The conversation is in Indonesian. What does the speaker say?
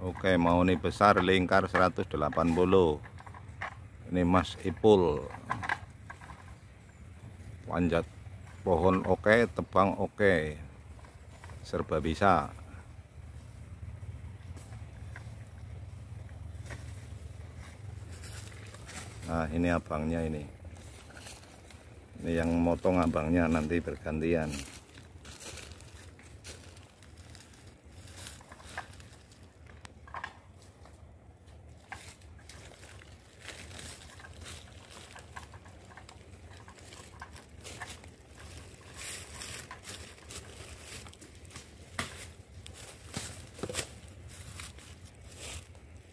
Oke mau nih besar lingkar 180 ini mas ipul panjat pohon oke tebang oke serba bisa nah ini abangnya ini ini yang motong abangnya nanti bergantian